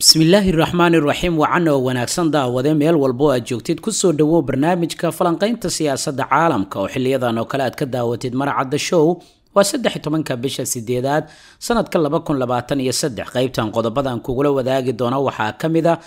bismillaahi raxmaan iraxiim wacan oo wanaagsan daawade meel walba aad joogtid kusoo dhawow barnaamijka falanqaynta siyaasadda caalamka oo xiliyadan oo kale aad ka daawatid marcadda show waa saddex tobanka bisha sideedaad sanadka laba kun labaatan iyo saddex qeybtan qodobadan kugula wadaagi doono waxaa ka mid a ah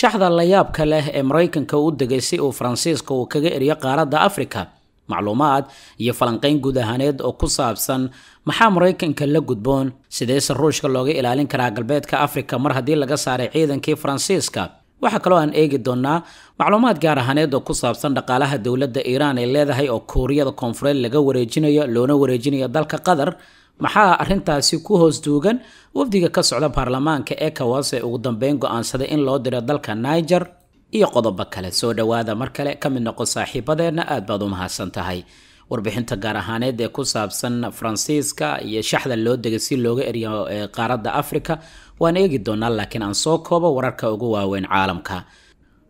shaxda layaabka leh ee maraykanka u degay si uu faransiiska uu kaga eriyo qaaradda afrika macluumaad iyo falanqayn guud ahaaneed oo ku saabsan maxaa maraykanka la gudboon sideese ruushka looga ilaalin karaa galbeedka afrika mar haddii laga saaray ciidankii faransiiska waxaa kaloo aan eegi doonnaa macluumaad gaar ahaaneed oo ku saabsan dhaqaalaha dowladda iiraan ay leedahay oo kuuriyada koonfureed laga wareejinayo loona wareejinayo dalka qatar maxaa arrintaasi ku hoos duugan wafdiga ka socda baarlamaanka ecowas ee ugu dambeyn go'aansaday in loo diro dalka niger iyo qodobo kale soo dhowaada mar kale ka mid noqo saaxiibadeenna aad baad u mahadsan tahay warbixinta gaar ahaaneed ee ku saabsan faransiiska iyo shaxda loo degay si looga eriyo qaaradda afrika waan eegi doonaa laakiin aan soo koobo wararka ugu waaweyn caalamka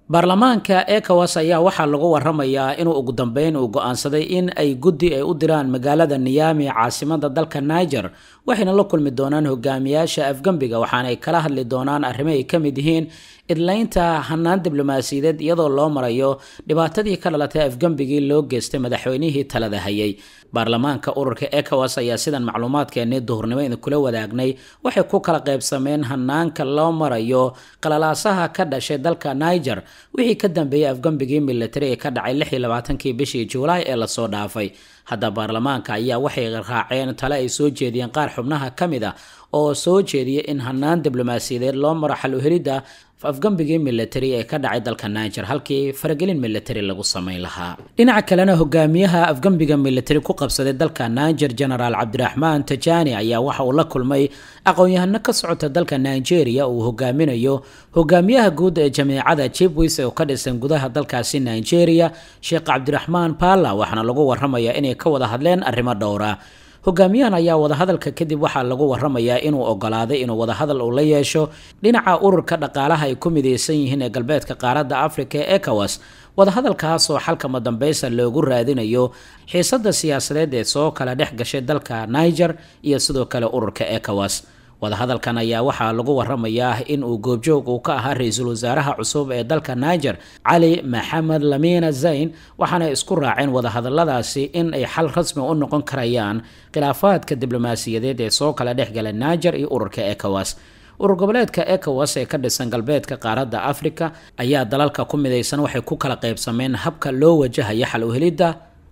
baarlamaanka ecowas ayaa waxaa lagu waramayaa inuu ugu dambeyn uu go-aansaday in ay guddi ay u diraan magaalada niyaami caasimada dalka niger waxayna la kulmi doonaan hogaamiyaasha afgembiga waxaana ay kala hadli doonaan arrimo ay ka mid yihiin idlaynta hanaan diblomaasiyadeed iyadoo loo marayo dhibaatadii ka dhalatay afgembigii loo geystay madaxweynihii talada hayay baarlamaanka ururka ecowas ayaa sidan macluumaadkeennii duhurnimo idin kula wadaagnay waxay ku kala qaybsameen hanaanka loo marayo qalalaasaha ka dhashay dalka niger wixii ka dambeeyey afgembigii militari ee ka dhacay lix labaatankii bishii juulaay ee lasoo dhaafay hadda baarlamaanka ayaa waxay raaceen tale ay soo jeediyeen qaar xubnaha ka mid a ah oo soo jeediyay in hanaan diblomaasiyadeed loo maro xal afgambigii milatari ee ka dhacay dalka niger halkii faragelin milatari lagu samayn lahaa dhinaca kalena hogaamiyaha afgambiga milatari ku qabsaday dalka niger jenaraal cabdiraxmaan tajani ayaa waxa uu la kulmay aqoon-yahano ka socota dalka nigeria uu hogaaminayo hogaamiyaha guud ee jamiicada jibwis oo ka dhisan gudaha dalkaasi nigeria sheekh cabdiraxmaan palla waxaana lagu waramayaa inay ka wada hadleen arrimo dhowra hogaamiyahan ayaa wadahadalka kadib waxaa lagu waramayaa inuu ogolaaday inuu wadahadal uu la yeesho dhinaca ururka dhaqaalaha ay ku midaysan yihiin ee galbeedka qaaradda africa ee ecowas wadahadalkaasoo xalka madambaysa loogu raadinayo xiisadda siyaasadeed ee soo kala dhex gashay dalka niger iyo sidoo kale ururka ecowas wadahadalkan ayaa waxaa lagu waramayaa in uu goobjoog uu ka ahaa ra-iisul wasaaraha cusub ee dalka niger cali maxamed lamina zayn waxaana isku raaceen wadahadaladaasi in ay xal rasmi u noqon karayaan khilaafaadka diblomaasiyadeed ee soo kala dhexgala niger iyo ururka ekowas urur goboleedka ekowas ee ka dhisan galbeedka qaaradda afrika ayaa dalalka ku midaysan waxay ku kala qaybsameen habka loo wajahaya xal uhelidda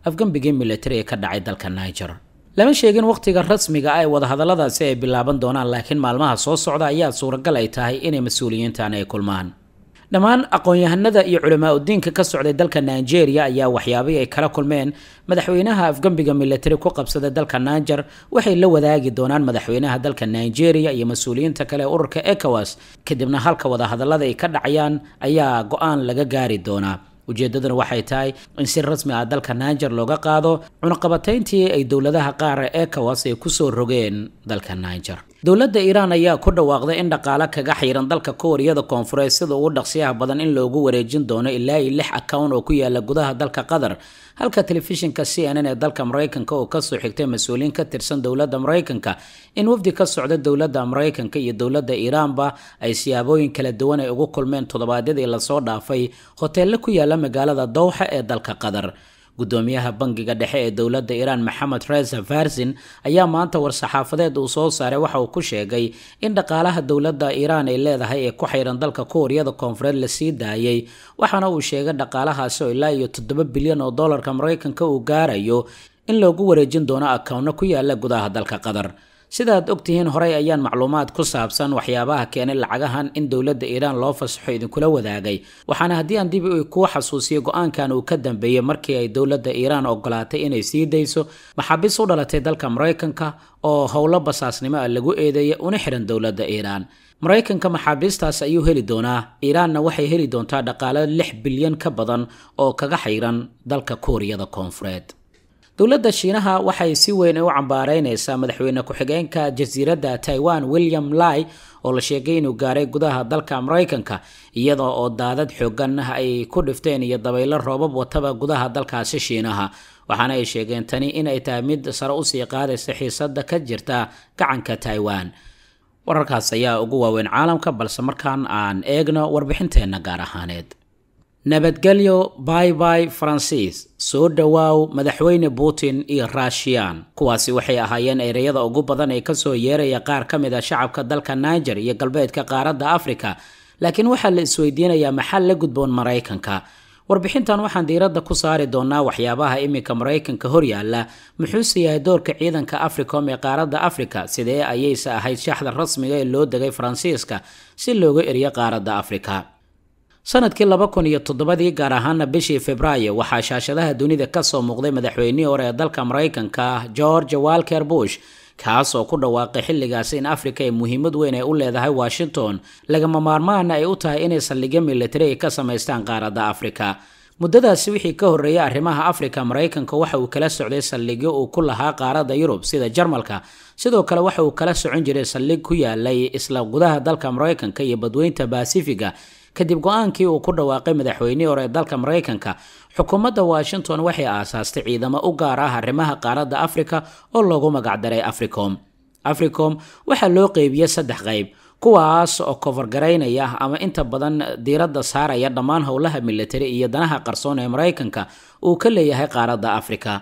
afgambigii militari ee ka dhacay dalka niger lama sheegin wakhtiga rasmiga ah ee wadahadalladaasi ay bilaaban doonaan laakiin maalmaha soo socda ayaa suuragal ay tahay inay mas-uuliyiintan ay kulmaan dhammaan aqoon-yahanada iyo culimaauddiinka ka socday dalka nigeria ayaa waxyaabihii ay kala kulmeen madaxweynaha afgembiga militari ku qabsada dalka niger waxay la wadaagi doonaan madaxweynaha dalka nigeria iyo mas-uuliyiinta kale ee ururka ecowas kadibna halka wadahadallada ay ka dhacayaan ayaa go-aan laga gaari doonaa ujeeddadana waxay tahay in si rasmi ah dalka niger looga qaado cunaqabatayntii ay dowladaha qaar ee ecowas ay ku soo rogeen dalka niger dowladda iiraan ayaa ku dhawaaqday in dhaqaalo kaga xiiran dalka kooriyada koonfureed sida ugu dhaqsiyaha badan in loogu wareejin doono ilaa iyo lix akown oo ku yaala gudaha dalka qatar halka telefishinka c n n ee dalka maraykanka oo kasoo xigtay mas-uuliyiin ka tirsan dowladda maraykanka in wafdi ka socda dowladda maraykanka iyo dowladda iiraanba ay siyaabooyin kala duwan ay ugu kulmeen toddobaadyadii lasoo dhaafay hoteelle ku yaalla magaalada dowxa ee dalka qatar guddoomiyaha bangiga dhexe ee dowladda iiraan maxamed reza farsin ayaa maanta war-saxaafadeed uu soo saaray waxa uu ku sheegay in dhaqaalaha dowladda iiraan ay leedahay ee ku xayran dalka kuuriyada koonfureed la sii daayey waxaana uu sheegay dhaqaalahaasi oo ilaa iyo toddoba bilyan oo doolarka maraykanka uu gaarayo in loogu wareejin doono akawno ku yaalla gudaha dalka qatar sidaad ogtihiin horey ayaan macluumaad ku saabsan waxyaabaha keenay lacagahan in dowladda iiraan loo fasaxo idinkula wadaagay waxaana haddii aan dib kuu xasuusiyo go'aankan uu ka dambeeyey markii ay dowladda iiraan ogolaatay inay sii dayso maxaabiis u dhalatay dalka maraykanka oo howlo basaasnimo ah lagu eedeeya una xidhan dowladda iiraan maraykanka maxaabiistaas ayuu heli doonaa iiraanna waxay heli doontaa dhaqaale lix bilyan ka badan oo kaga xayran dalka kuuriyada koonfureed dowladda shiinaha waxay si weyn u cambaareyneysaa madaxweyne ku-xigeenka jasiiradda taiwan william lai oo la sheegay inuu gaaray gudaha dalka maraykanka iyada oo daadad xoogan ay ku dhifteen iyo dabaylo roobab wataba gudaha dalkaasi shiinaha waxaana ay sheegeen tani inay tahay mid sare usii qaadaysa xiisada ka jirta gacanka taiwan wararkaas ayaa ugu waaweyn caalamka balse markaan aan eegno warbixinteenna gaar ahaaneed nabadgelyo baibai faransiis soo dhowaaw madaxweyne putin iyo raashiyaan kuwaasi waxay ahaayeen ereyada ugu badan ee kasoo yeeraya qaar ka mid a ah shacabka dalka niger iyo galbeedka qaaradda afrika laakiin waxaa la isweydiinayaa maxaa la gudboon maraykanka warbixintan waxaan diiradda ku saari doonaa waxyaabaha iminka maraykanka horyaala muxuuse yahay doorka ciidanka africom ee qaaradda afrika sidee ayayse ahayd shaxda rasmiga ee loo degay faransiiska si looga eriyo qaaradda afrika sanadkii laba kun iyo toddobadii gaar ahaana bishii februaayo waxaa shaashadaha dunida ka soo muuqday madaxweynihii hore ee dalka maraykanka george walker bush kaas oo ku dhawaaqay xilligaasi in afrika ay muhiimad weyn ay u leedahay washington lagama maarmaana ay u tahay inay saldhigyo militari ay ka samaystaan qaaradda afrika muddadaasi wixii ka horreeyay arrimaha afrika maraykanka waxa uu kala socday saldhigyo uu ku lahaa qaaradda yurub sida jarmalka sidoo kale waxa uu kala socon jiray saldhig ku yaalay isla gudaha dalka maraykanka iyo badweynta baasifiga kadib go-aankii uu ku dhawaaqay madaxweynihii hore ee dalka maraykanka xukuumadda washington waxay aasaastay ciidamo u gaar ah arrimaha qaaradda afrika oo loogu magacdaray africom africom waxaa loo qeybiyey saddex qayb kuwaas oo kofargaraynaya ama inta badan diiradda saaraya dhammaan howlaha militari iyo danaha qarsoon ee maraykanka uu ka leeyahay qaaradda afrika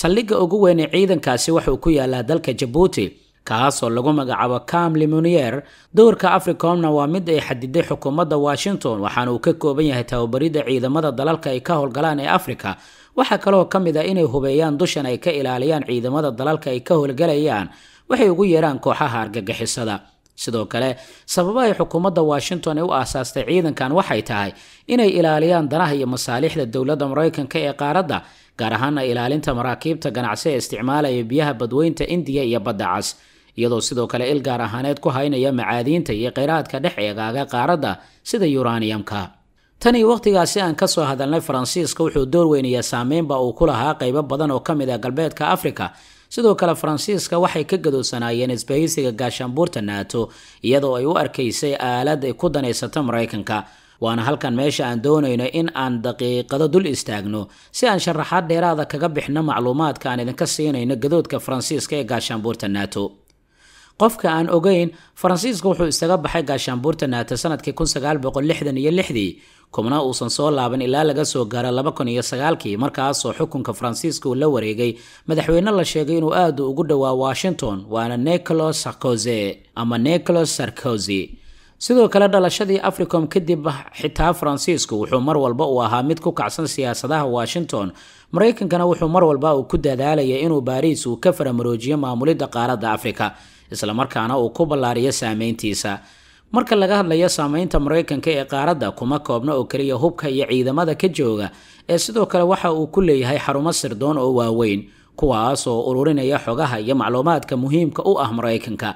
saldhigga ugu weyn ee ciidankaasi waxauu ku yaalaa dalka jabuuti kaasoo lagu magacaabo cam limonier doorka africomna waa mid ay xadiday xukuumadda washington waxaana uu ka kooban yahay tababaridda ciidamada dalalka ay ka howlgalaan ee afrika waxaa kaloo ka mid ah inay hubeeyaan dushan ay ka ilaaliyaan ciidamada dalalka ay ka howlgalayaan waxay ugu yeeraan kooxaha argagixisada sidoo kale sababa ay xukuumadda washington ee u aasaastay ciidankan waxay tahay inay ilaaliyaan danaha iyo masaalixda dowladda maraykanka ee qaaradda gaar ahaana ilaalinta maraakiibta ganacsi ee isticmaalaya biyaha badweynta indiya iyo badda cas iyadoo sidoo kale il gaar ahaaneed ku haynaya macaadiinta iyo kheyraadka dhex eegaaga qaaradda sida yuraniyamka tanii wakhtigaasi aan kasoo hadalnay faransiiska wuxuu door weynaya saameynba uu ku lahaa qaybo badan oo ka mid ah galbeedka afrika sidoo kale faransiiska waxay ka gadoosanaayeen isbahaysiga gaashaanbuurta naato iyadoo ay u arkaysay aalad ay ku danaysato maraykanka waana halkan meesha aan doonayno in aan daqiiqado dul istaagno si aan sharaxaad dheeraada kaga bixno macluumaadka aan idinka siinayno gadoodka faransiiska ee gaashaanbuurta naato qofka aan ogeyn faransiiska wuxuu isaga baxay gaashaanbuurta naato sanadkii kunsagaalboqoiyoixdii kubna uusan soo laaban ilaa laga soo gaaro kun iyo sagaalkii markaasoo xukunka faransiiska uu la wareegay madaxweyne la sheegay inuu aadu ugu dhowaa washington waana nicolo sarkoze ama nicolos sarkozi sidoo kale dhalashadii africom kadib xitaa faransiisku wuxuu mar walba uu ahaa mid ku kacsan siyaasadaha washington maraykankana wuxuu mar walba uu ku dadaalaya inuu baariis uu ka faramaroojiyo maamulidda qaaradda afrika islamarkaana uu ku ballaariyo saameyntiisa marka laga hadlayo saameynta maraykanka ee qaaradda kuma koobna oo keliya hubka iyo ciidamada ka jooga ee sidoo kale waxa uu ku leeyahay xarumo sirdoon oo waaweyn kuwaas oo ururinaya xogaha iyo macluumaadka muhiimka u ah maraykanka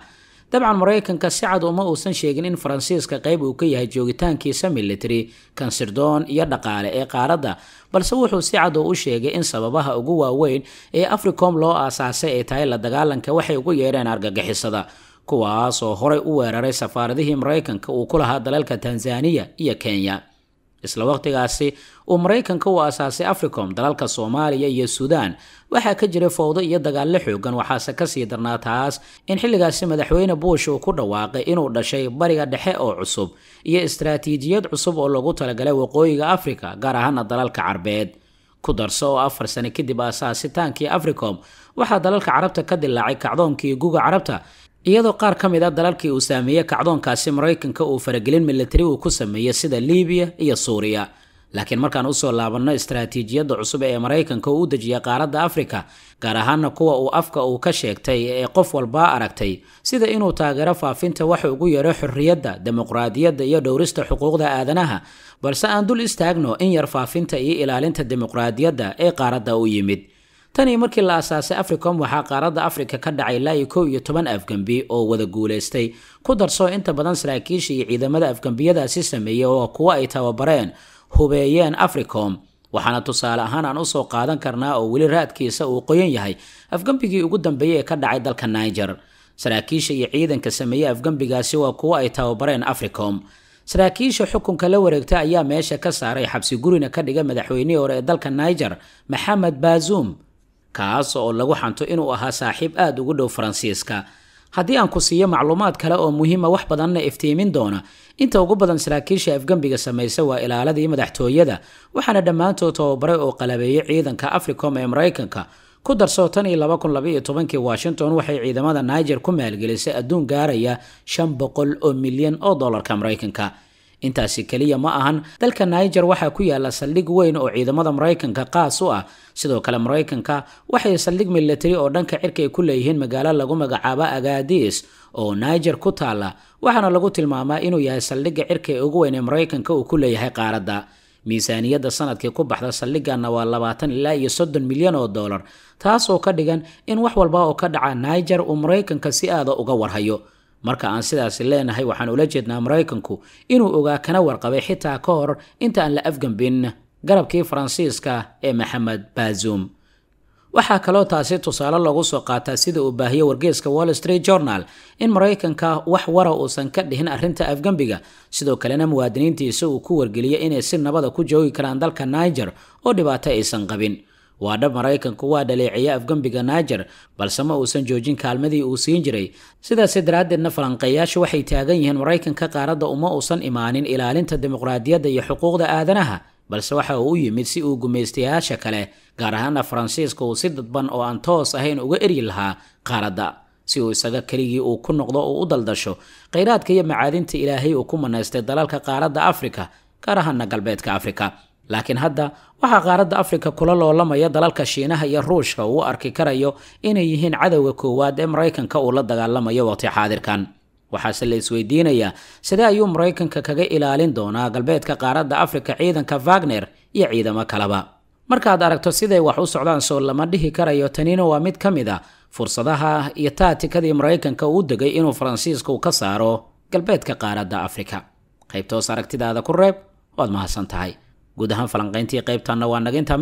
dabcan maraykanka si cad uma uusan sheegin in faransiiska qayb uu ka yahay joogitaankiisa military kansirdoon iyo dhaqaale ee qaaradda balse wuxuu si cad u sheegay in sababaha ugu waaweyn ee africom loo aasaasay ay tahay la dagaalanka waxay ugu yeedheen argagixisada kuwaas oo horay u weeraray safaaradihii maraykanka uu ku lahaa dalalka tanzaniya iyo kenya isla waqtigaasi uu maraykanka u asaasay africom dalalka soomaaliya iyo suudaan waxaa ka jiray fowdo iyo dagaallo xooggan waxaase ka sii darnaa taas in xilligaasi madaxweyne buush uu ku dhawaaqay inuu dhashay bariga dhexe oo cusub iyo istaraatiijiyad cusub oo lagu talagalay waqooyiga afrika gaar ahaana dalalka carbeed ku darso oo afar sane kadib aasaasitaankii africom waxaa dalalka carabta ka dilaacay kacdoonkii guga carabta iyadoo qaar ka mid a ah dalalkii uu saameeyey kacdoonkaasi maraykanka uu faragelin milatari uu ku sameeyey sida liibiya iyo suuriya laakiin markaan usoo laabanno istaraatiijiyadda cusub ee maraykanka uu u dejiyay qaaradda afrika gaar ahaanna kuwa uu afka uu ka sheegtay ee qof walbaa aragtay sida inuu taageero faafinta wax ugu yaro xorriyadda dimuqraadiyadda iyo dhowrista xuquuqda aadanaha balse aan dul istaagno in yar faafinta iyo ilaalinta dimuqraadiyadda ee qaaradda u yimid tanii markii la asaasay africom waxaa qaaradda afrika ka dhacay laayi kow iyo toban afgembi oo wada guuleystay ku darsoo inta badan saraakiisha iyo ciidamada afgembiyadaasi sameeyey oo kuwa ay tababareen hubeeyeen africom waxaana tusaale ahaan aan usoo qaadan karnaa oo weli raadkiisa uu qoyan yahay afgembigii ugu dambeeyey ee ka dhacay dalka niger saraakiisha iyo ciidanka sameeye afgembigaasi waa kuwa ay tababareen africom saraakiisha xukunka la wareegta ayaa meesha ka saaray xabsi gurina ka dhiga madaxweynihii hore ee dalka niger maxamed baazuum kaas oo lagu xanto inuu ahaa saaxiib aada ugu dhow faransiiska haddii aan ku siiyo macluumaad kale oo muhiima ah, wax badanna iftiimin doona inta ugu badan saraakiisha afgembiga samaysa waa ilaaladii madaxtooyada waxaana dhammaantood tababaray oo qalabeeyay ciidanka africom ee maraykanka ku darsoo tan iyo laba kun laba tobankii washington waxay ciidamada niger ku maalgelisay adduun gaaraya shan boqol oo milyan oo dollarka maraykanka intaasi keliya ma ahan dalka niger waxaa ku yaala saldhig weyn oo ciidamada maraykanka qaas u ah sidoo kale maraykanka waxay saldhig milatari oo dhanka cirka ay ku leeyihiin magaalo lagu magacaabo agaadiis oo niger ku taalla waxaana lagu tilmaamaa inuu yahay saldhigga cirka ee ugu weyn ee maraykanka uu ku leeyahay qaaradda miisaaniyadda sanadkii ku baxda saldhigana waa labaatan ilaa iyo soddon milyan oo dollar taasoo ka dhigan in wax walba oo ka dhaca niger uu maraykanka si aada ah uga warhayo marka aan sidaasi leenahay waxaan ula jeednaa maraykanku inuu ogaa kana warqabay xitaa ka hor inta aan la afgambin garabkii faransiiska ee maxamed baazuum waxaa kaloo taasi tusaale loogu soo qaataa sida uu baahiyo wargeeska wall street journal in maraykanka wax wara ah uusan ka dhihin arrinta afgembiga sidoo kalena muwaadiniintiisa uu ku wargeliyo inay si nabada ah ku joogi karaan dalka niger oo dhibaato aysan qabin waa dhab maraykanku waa dhaleeceeya afgembiga naajar balse ma uusan joojin kaalmadii uu siin jiray sidaasi daraaddeedna falanqeeyaashu waxay taagan yihiin maraykanka qaaradda uma uusan imaanin ilaalinta dimuqraadiyadda iyo xuquuqda aadanaha balse waxa uu u yimid si uu gumaystayaasha kale gaar ahaana faransiiska uu si dadban oo aan toos ahayn uga eryi lahaa qaaradda si uu isaga keligii uu ku noqdo oo u daldasho khayraadka iyo macaadinta ilaahay uu ku manaystay dalalka qaaradda afrika gaar ahaana galbeedka afrika laakiin hadda waxaa qaaradda afrika kula loolamaya dalalka shiinaha iyo ruushka uu arki karayo inay yihiin cadowga koowaad ee maraykanka uu la dagaalamayo waqti xaadirkan waxaase la isweydiinayaa sidee ayuu maraykanka kaga ilaalin doonaa galbeedka qaaradda afrika ciidanka wagner iyo ciidamo kaleba markaad aragto siday wax u socdaan soo lama dhihi karayo tanina waa mid ka mid a ah fursadaha iyo taatikadii maraykanka uu degay inuu faransiisku ka saaro galbeedka qaaradda afrika qaybtoos aragtidaada ku reeb waad mahadsan tahay guud ahaan falanqayntii qaybtaana waa naga intaa